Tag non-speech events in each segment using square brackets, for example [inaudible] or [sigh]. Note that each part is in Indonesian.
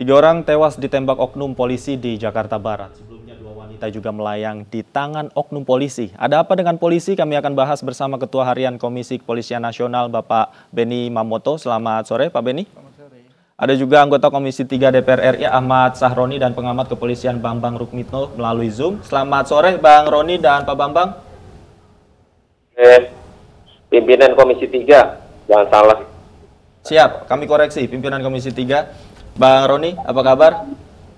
Tiga orang tewas ditembak oknum polisi di Jakarta Barat. Sebelumnya dua wanita juga melayang di tangan oknum polisi. Ada apa dengan polisi? Kami akan bahas bersama Ketua Harian Komisi Kepolisian Nasional Bapak Beni Mamoto. Selamat sore Pak Beni. Selamat sore. Ada juga anggota Komisi 3 DPR RI Ahmad Sahroni dan pengamat kepolisian Bambang Rukmitno melalui Zoom. Selamat sore Bang Roni dan Pak Bambang. Eh, pimpinan Komisi 3, jangan salah. Siap, kami koreksi pimpinan Komisi 3. Bang Roni, apa kabar?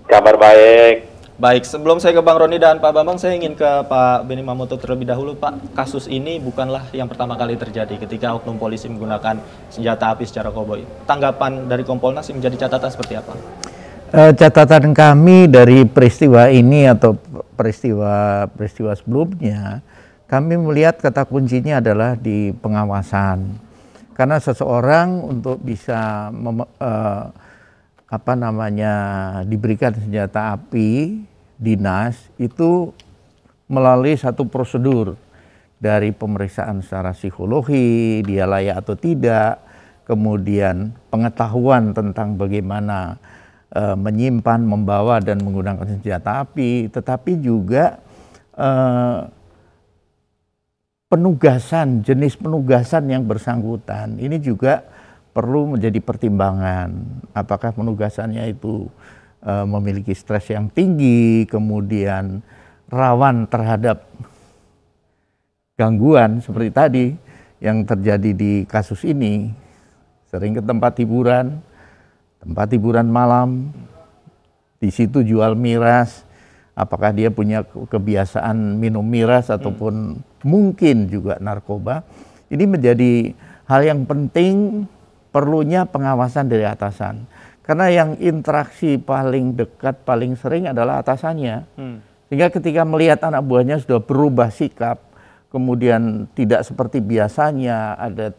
Kabar baik. Baik, sebelum saya ke Bang Roni dan Pak Bambang, saya ingin ke Pak Beni Mamoto terlebih dahulu. Pak, kasus ini bukanlah yang pertama kali terjadi ketika oknum polisi menggunakan senjata api secara koboi. Tanggapan dari Kompolnas menjadi catatan seperti apa? Eh, catatan kami dari peristiwa ini atau peristiwa peristiwa sebelumnya, kami melihat kata kuncinya adalah di pengawasan. Karena seseorang untuk bisa mem, e, apa namanya diberikan senjata api dinas itu melalui satu prosedur dari pemeriksaan secara psikologi dia layak atau tidak kemudian pengetahuan tentang bagaimana e, menyimpan membawa dan menggunakan senjata api tetapi juga e, penugasan jenis penugasan yang bersangkutan ini juga perlu menjadi pertimbangan apakah penugasannya itu e, memiliki stres yang tinggi, kemudian rawan terhadap gangguan seperti tadi yang terjadi di kasus ini. Sering ke tempat hiburan, tempat hiburan malam, di situ jual miras, apakah dia punya kebiasaan minum miras ataupun hmm. mungkin juga narkoba. Ini menjadi hal yang penting perlunya pengawasan dari atasan. Karena yang interaksi paling dekat, paling sering adalah atasannya. Hmm. Sehingga ketika melihat anak buahnya sudah berubah sikap, kemudian tidak seperti biasanya, ada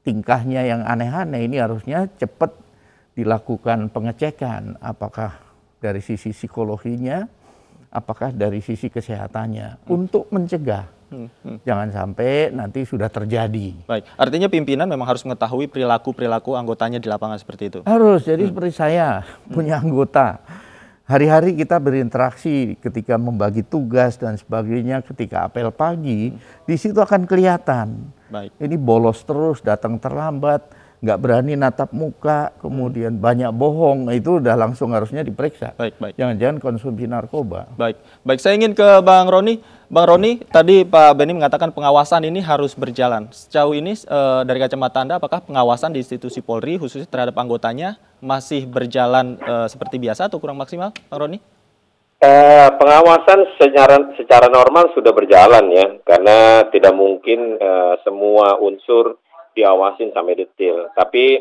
tingkahnya yang aneh-aneh, ini harusnya cepat dilakukan pengecekan. Apakah dari sisi psikologinya, apakah dari sisi kesehatannya. Hmm. Untuk mencegah Hmm, hmm, Jangan sampai nanti sudah terjadi. Baik, artinya pimpinan memang harus mengetahui perilaku-perilaku anggotanya di lapangan seperti itu. Harus. Jadi hmm. seperti saya hmm. punya anggota. Hari-hari kita berinteraksi ketika membagi tugas dan sebagainya, ketika apel pagi, hmm. di situ akan kelihatan. Baik. Ini bolos terus, datang terlambat, nggak berani natap muka, kemudian banyak bohong, nah, itu udah langsung harusnya diperiksa. Baik, baik. Jangan-jangan konsumsi narkoba. Baik, baik. Saya ingin ke Bang Roni. Bang Roni, tadi Pak Beni mengatakan pengawasan ini harus berjalan. Sejauh ini e, dari kacamata Anda, apakah pengawasan di institusi Polri khususnya terhadap anggotanya masih berjalan e, seperti biasa atau kurang maksimal, Bang Roni? Eh, pengawasan secara, secara normal sudah berjalan ya, karena tidak mungkin e, semua unsur diawasin sampai detail. Tapi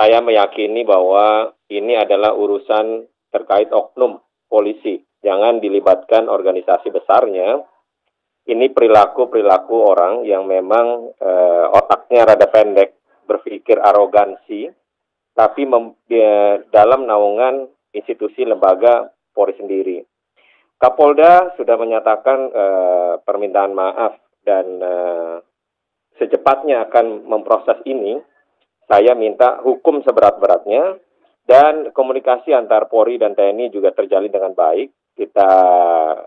saya meyakini bahwa ini adalah urusan terkait oknum polisi jangan dilibatkan organisasi besarnya. Ini perilaku-perilaku orang yang memang e, otaknya rada pendek, berpikir arogansi, tapi mem, ya, dalam naungan institusi lembaga Polri sendiri. Kapolda sudah menyatakan e, permintaan maaf dan e, secepatnya akan memproses ini. Saya minta hukum seberat-beratnya dan komunikasi antar Polri dan TNI juga terjalin dengan baik kita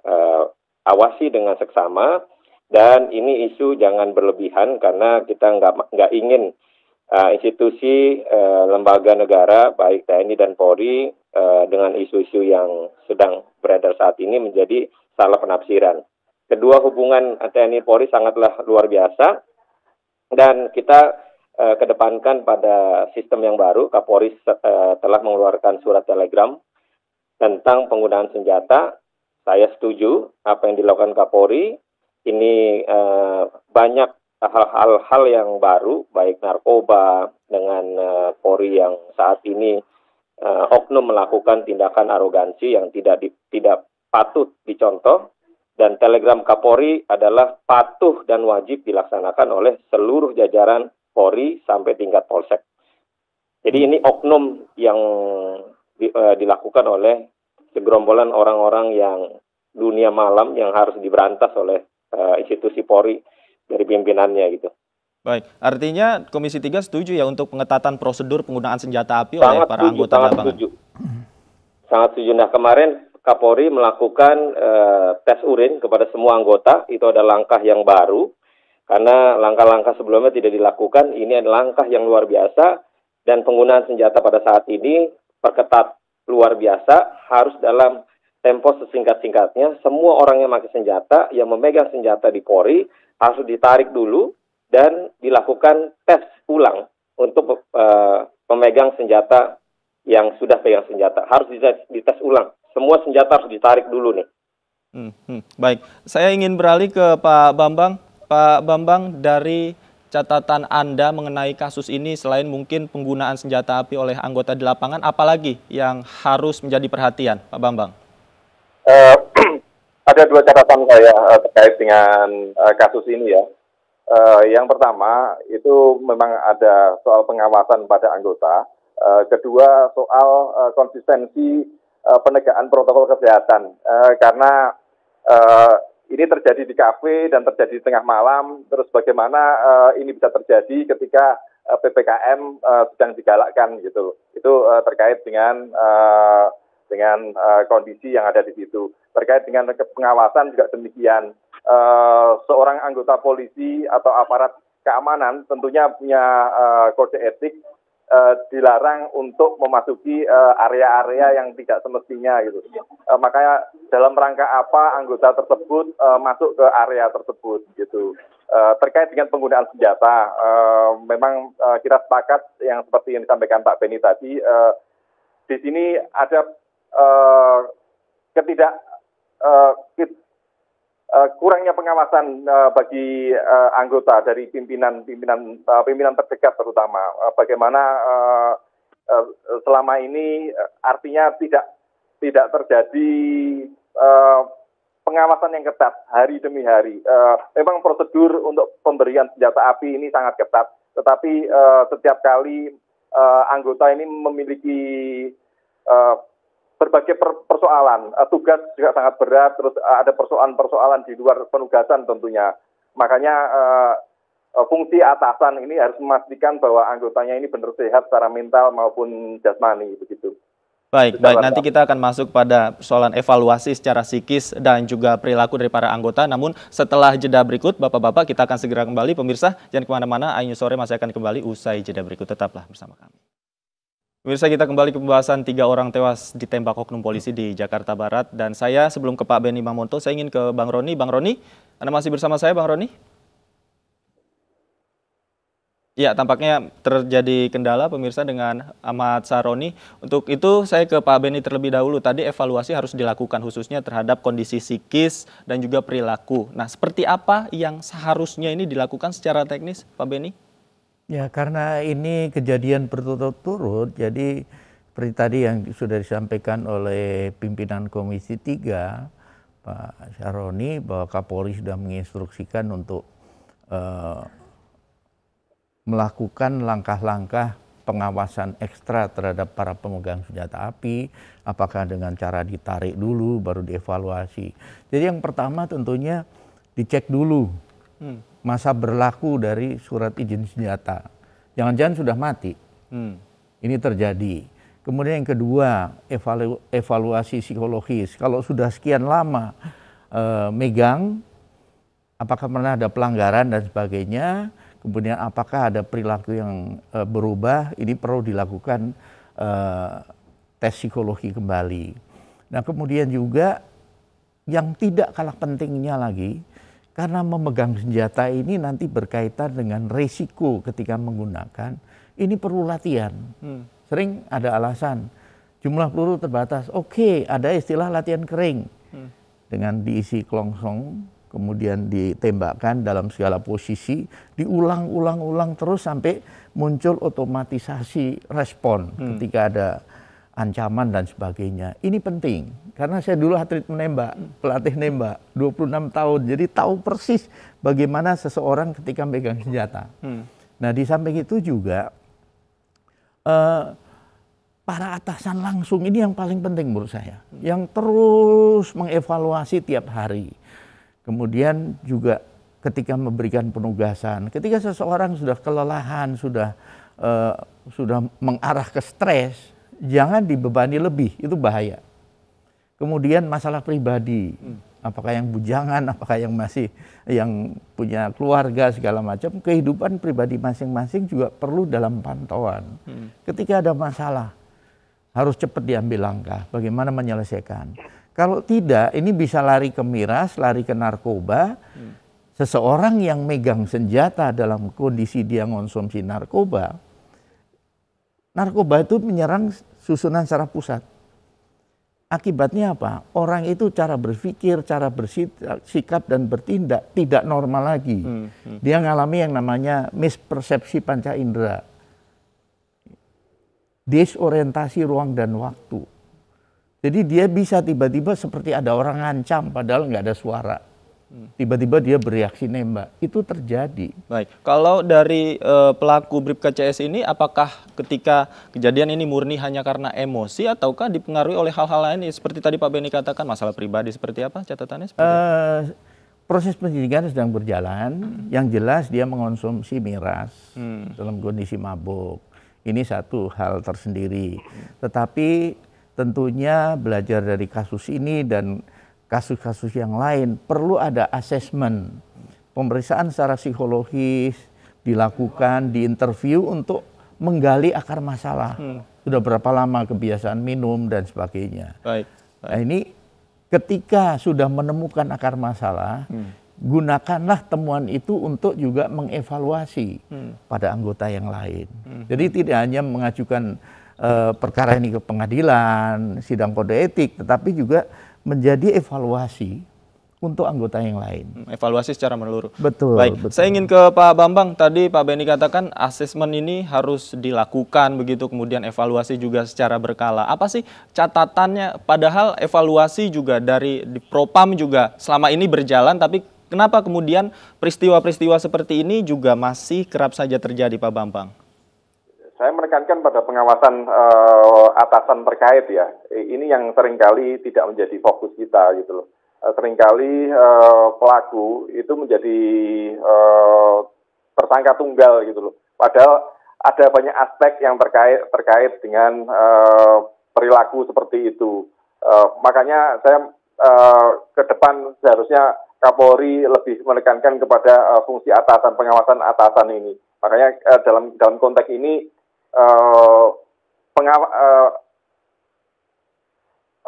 uh, awasi dengan seksama dan ini isu jangan berlebihan karena kita nggak nggak ingin uh, institusi uh, lembaga negara baik TNI dan Polri uh, dengan isu-isu yang sedang beredar saat ini menjadi salah penafsiran. Kedua hubungan TNI Polri sangatlah luar biasa dan kita uh, kedepankan pada sistem yang baru Kapolri uh, telah mengeluarkan surat telegram tentang penggunaan senjata. Saya setuju apa yang dilakukan Kapolri. Ini eh, banyak hal-hal yang baru, baik narkoba dengan eh, Polri yang saat ini eh, oknum melakukan tindakan arogansi yang tidak di, tidak patut dicontoh. Dan telegram Kapolri adalah patuh dan wajib dilaksanakan oleh seluruh jajaran Polri sampai tingkat polsek. Jadi hmm. ini oknum yang di, uh, dilakukan oleh segerombolan orang-orang yang dunia malam yang harus diberantas oleh uh, institusi Polri dari pimpinannya gitu. Baik, artinya Komisi 3 setuju ya untuk pengetatan prosedur penggunaan senjata api sangat oleh para setuju, anggota sangat Setuju. Sangat setuju. Nah, kemarin Kapolri melakukan uh, tes urin kepada semua anggota. Itu ada langkah yang baru karena langkah-langkah sebelumnya tidak dilakukan. Ini adalah langkah yang luar biasa dan penggunaan senjata pada saat ini perketat luar biasa, harus dalam tempo sesingkat-singkatnya, semua orang yang memakai senjata, yang memegang senjata di Polri, harus ditarik dulu dan dilakukan tes ulang untuk uh, pemegang senjata yang sudah pegang senjata. Harus dites, dites ulang. Semua senjata harus ditarik dulu nih. Hmm, hmm, baik, saya ingin beralih ke Pak Bambang. Pak Bambang dari catatan Anda mengenai kasus ini selain mungkin penggunaan senjata api oleh anggota di lapangan, apalagi yang harus menjadi perhatian, Pak Bambang? Uh, [clears throat] ada dua catatan saya uh, terkait dengan uh, kasus ini ya. Uh, yang pertama itu memang ada soal pengawasan pada anggota. Uh, kedua soal uh, konsistensi uh, penegakan protokol kesehatan uh, karena ini terjadi di kafe dan terjadi di tengah malam. Terus bagaimana uh, ini bisa terjadi ketika uh, eh, ppkm uh, eh, sedang digalakkan gitu. Itu uh, terkait dengan uh, dengan uh, kondisi yang ada di situ. Terkait dengan pengawasan juga demikian. Uh, seorang anggota polisi atau aparat keamanan tentunya punya uh, kode etik uh, dilarang untuk memasuki eh, area-area yang tidak semestinya gitu. Uh, makanya dalam rangka apa anggota tersebut uh, masuk ke area tersebut gitu. Uh, terkait dengan penggunaan senjata, uh, memang uh, kita sepakat yang seperti yang disampaikan Pak Beni tadi, uh, di sini ada uh, ketidak uh, Eh, kurangnya pengawasan eh, bagi eh, anggota dari pimpinan pimpinan pimpinan terdekat terutama bagaimana selama ini artinya tidak tidak terjadi pengawasan yang ketat hari demi hari. Memang prosedur untuk pemberian senjata api ini sangat ketat, tetapi setiap kali anggota ini memiliki berbagai persoalan. Eh, tugas juga sangat berat, terus eh, ada persoalan-persoalan di luar penugasan tentunya. Makanya eh, fungsi atasan ini harus memastikan bahwa anggotanya ini benar sehat secara mental maupun jasmani begitu. Baik, Secara baik. Nanti kita akan masuk pada persoalan evaluasi secara psikis dan juga perilaku dari para anggota. Namun setelah jeda berikut, Bapak-Bapak kita akan segera kembali. Pemirsa, jangan kemana-mana. Ayo Sore masih akan kembali usai jeda berikut. Tetaplah bersama kami. Pemirsa kita kembali ke pembahasan tiga orang tewas ditembak oknum polisi di Jakarta Barat dan saya sebelum ke Pak Beni Mamonto saya ingin ke Bang Roni. Bang Roni, Anda masih bersama saya Bang Roni? Ya, tampaknya terjadi kendala pemirsa dengan Ahmad Saroni. Untuk itu saya ke Pak Beni terlebih dahulu. Tadi evaluasi harus dilakukan khususnya terhadap kondisi psikis dan juga perilaku. Nah, seperti apa yang seharusnya ini dilakukan secara teknis Pak Beni? Ya karena ini kejadian berturut-turut, jadi seperti tadi yang sudah disampaikan oleh pimpinan Komisi 3, Pak Syaroni, bahwa Kapolri sudah menginstruksikan untuk uh, melakukan langkah-langkah pengawasan ekstra terhadap para pemegang senjata api, apakah dengan cara ditarik dulu baru dievaluasi. Jadi yang pertama tentunya dicek dulu. Hmm masa berlaku dari surat izin senjata. Jangan-jangan sudah mati. Hmm. Ini terjadi. Kemudian yang kedua, evalu evaluasi psikologis. Kalau sudah sekian lama e, megang, apakah pernah ada pelanggaran dan sebagainya. Kemudian apakah ada perilaku yang e, berubah, ini perlu dilakukan e, tes psikologi kembali. Nah kemudian juga yang tidak kalah pentingnya lagi, karena memegang senjata ini nanti berkaitan dengan resiko ketika menggunakan, ini perlu latihan. Hmm. Sering ada alasan, jumlah peluru terbatas. Oke, okay, ada istilah latihan kering. Hmm. Dengan diisi kelongsong, kemudian ditembakkan dalam segala posisi, diulang-ulang-ulang terus sampai muncul otomatisasi respon hmm. ketika ada ancaman dan sebagainya. Ini penting karena saya dulu atlet menembak, pelatih nembak 26 tahun. Jadi tahu persis bagaimana seseorang ketika megang senjata. Hmm. Nah, di samping itu juga uh, para atasan langsung ini yang paling penting menurut saya. Yang terus mengevaluasi tiap hari. Kemudian juga ketika memberikan penugasan, ketika seseorang sudah kelelahan, sudah uh, sudah mengarah ke stres, jangan dibebani lebih, itu bahaya. Kemudian masalah pribadi, hmm. apakah yang bujangan, apakah yang masih yang punya keluarga segala macam, kehidupan pribadi masing-masing juga perlu dalam pantauan. Hmm. Ketika ada masalah, harus cepat diambil langkah, bagaimana menyelesaikan. Kalau tidak, ini bisa lari ke miras, lari ke narkoba. Hmm. Seseorang yang megang senjata dalam kondisi dia mengonsumsi narkoba, narkoba itu menyerang susunan saraf pusat. Akibatnya apa? Orang itu cara berpikir, cara bersikap dan bertindak tidak normal lagi. Hmm, hmm. Dia mengalami yang namanya mispersepsi panca indera. disorientasi ruang dan waktu. Jadi dia bisa tiba-tiba seperti ada orang ngancam padahal nggak ada suara tiba-tiba dia bereaksi nembak. Itu terjadi. Baik, kalau dari uh, pelaku Bripka KCS ini apakah ketika kejadian ini murni hanya karena emosi ataukah dipengaruhi oleh hal-hal lain ya, seperti tadi Pak Beni katakan masalah pribadi seperti apa catatannya seperti uh, Proses penyidikan sedang berjalan, hmm. yang jelas dia mengonsumsi miras hmm. dalam kondisi mabuk. Ini satu hal tersendiri. Hmm. Tetapi tentunya belajar dari kasus ini dan kasus-kasus yang lain perlu ada asesmen pemeriksaan secara psikologis dilakukan di interview untuk menggali akar masalah hmm. sudah berapa lama kebiasaan minum dan sebagainya baik, baik. Nah, ini ketika sudah menemukan akar masalah hmm. gunakanlah temuan itu untuk juga mengevaluasi hmm. pada anggota yang lain hmm. jadi tidak hanya mengajukan uh, perkara ini ke pengadilan sidang kode etik tetapi juga menjadi evaluasi untuk anggota yang lain. Hmm, evaluasi secara menyeluruh. Betul. Baik, betul. saya ingin ke Pak Bambang. Tadi Pak Beni katakan asesmen ini harus dilakukan begitu, kemudian evaluasi juga secara berkala. Apa sih catatannya? Padahal evaluasi juga dari di Propam juga selama ini berjalan, tapi kenapa kemudian peristiwa-peristiwa seperti ini juga masih kerap saja terjadi, Pak Bambang? saya menekankan pada pengawasan uh, atasan terkait ya. Ini yang seringkali tidak menjadi fokus kita gitu loh. Uh, seringkali uh, pelaku itu menjadi uh, tersangka tunggal gitu loh. Padahal ada banyak aspek yang terkait terkait dengan uh, perilaku seperti itu. Uh, makanya saya uh, ke depan seharusnya Kapolri lebih menekankan kepada uh, fungsi atasan pengawasan atasan ini. Makanya uh, dalam dalam konteks ini Eh, pengawa, uh,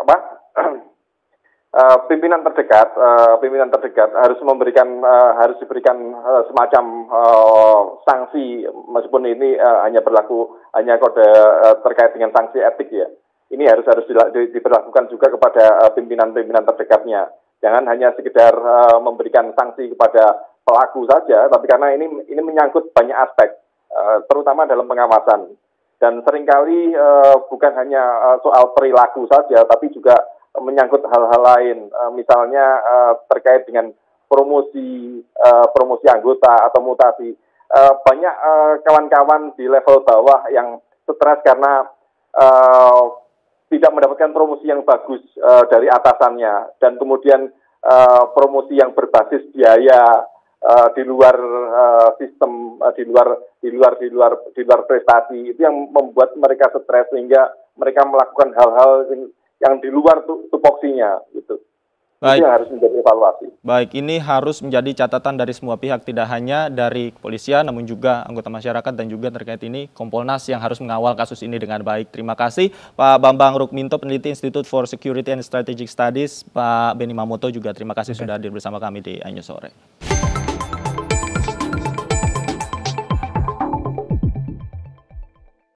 apa uh, [clears throat] pimpinan terdekat uh, pimpinan terdekat harus memberikan uh, harus diberikan uh, semacam uh, sanksi meskipun ini uh, hanya berlaku hanya kode uh, terkait dengan sanksi etik ya ini harus harus di, di, diberlakukan juga kepada pimpinan-pimpinan uh, terdekatnya jangan hanya sekedar uh, memberikan sanksi kepada pelaku saja tapi karena ini ini menyangkut banyak aspek Eh, terutama dalam pengawasan. Dan seringkali eh, bukan hanya eh, soal perilaku saja, tapi juga menyangkut hal-hal lain, misalnya terkait dengan promosi promosi anggota atau mutasi. Banyak kawan-kawan di level bawah yang stres karena tidak mendapatkan promosi yang bagus dari atasannya, dan kemudian promosi yang berbasis biaya uh, di luar uh, sistem uh, di luar di luar di luar di luar prestasi itu yang membuat mereka stres sehingga mereka melakukan hal-hal yang, yang di luar tupoksinya gitu. Baik. Itu yang harus menjadi evaluasi. Baik, ini harus menjadi catatan dari semua pihak, tidak hanya dari kepolisian, namun juga anggota masyarakat dan juga terkait ini Kompolnas yang harus mengawal kasus ini dengan baik. Terima kasih Pak Bambang Rukminto, peneliti Institute for Security and Strategic Studies, Pak Beni Mamoto juga terima kasih okay. sudah hadir bersama kami di Anyo Sore.